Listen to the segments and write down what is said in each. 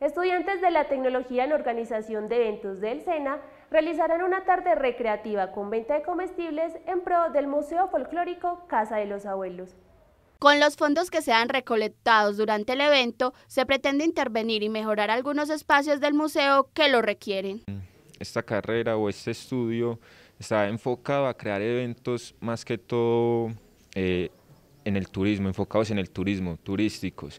estudiantes de la tecnología en organización de eventos del SENA realizarán una tarde recreativa con venta de comestibles en pro del Museo Folclórico Casa de los Abuelos. Con los fondos que sean recolectados durante el evento, se pretende intervenir y mejorar algunos espacios del museo que lo requieren. Esta carrera o este estudio está enfocado a crear eventos más que todo eh, en el turismo, enfocados en el turismo, turísticos.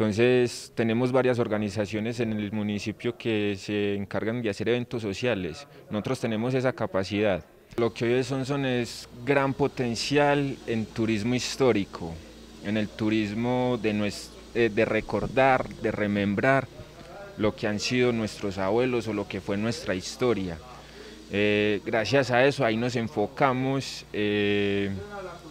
Entonces tenemos varias organizaciones en el municipio que se encargan de hacer eventos sociales. Nosotros tenemos esa capacidad. Lo que hoy es Sonson es gran potencial en turismo histórico, en el turismo de, eh, de recordar, de remembrar lo que han sido nuestros abuelos o lo que fue nuestra historia. Eh, gracias a eso ahí nos enfocamos eh,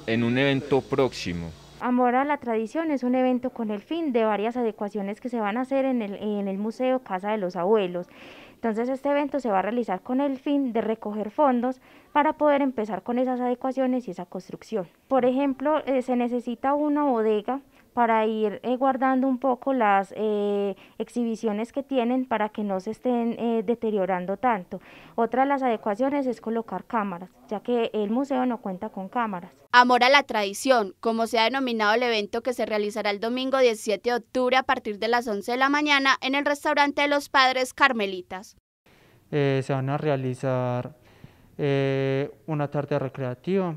en un evento próximo. Amor a la Tradición es un evento con el fin de varias adecuaciones que se van a hacer en el, Museo Casa de los Abuelos. Entonces este evento se va a realizar con el fin de recoger fondos para poder empezar con esas adecuaciones y esa construcción. Por ejemplo, eh, se necesita una bodega para ir eh, guardando un poco las eh, exhibiciones que tienen para que no se estén eh, deteriorando tanto. Otra de las adecuaciones es colocar cámaras, ya que el museo no cuenta con cámaras. Amor a la tradición, como se ha denominado el evento que se realizará el domingo 17 de octubre a partir de las 11 de la mañana en el restaurante de los Padres Carmelitas. se van a realizar una tarde recreativa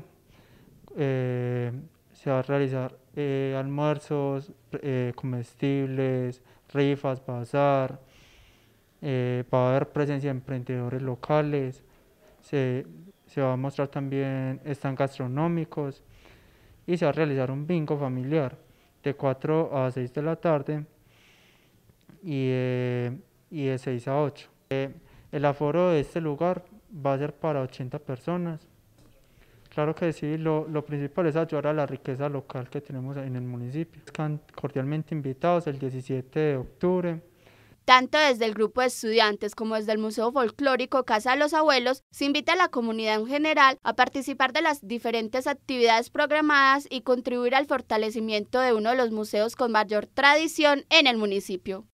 se va a realizar eh, almuerzos, eh, comestibles, rifas, bazar, eh, va a haber presencia de emprendedores locales, se, se va a mostrar también están gastronómicos y se va a realizar un bingo familiar de 4 a 6 de la tarde y, y de 6 a 8. Eh, el aforo de este lugar va a ser para 80 personas Claro que sí, lo, principal es ayudar a la riqueza local que tenemos en el municipio. Están cordialmente invitados el 17 de octubre. Tanto desde el grupo de estudiantes como desde el Museo Folclórico Casa de los Abuelos, se invita a la comunidad en general a participar de las diferentes actividades programadas y contribuir al fortalecimiento de uno de los museos con mayor tradición en el municipio.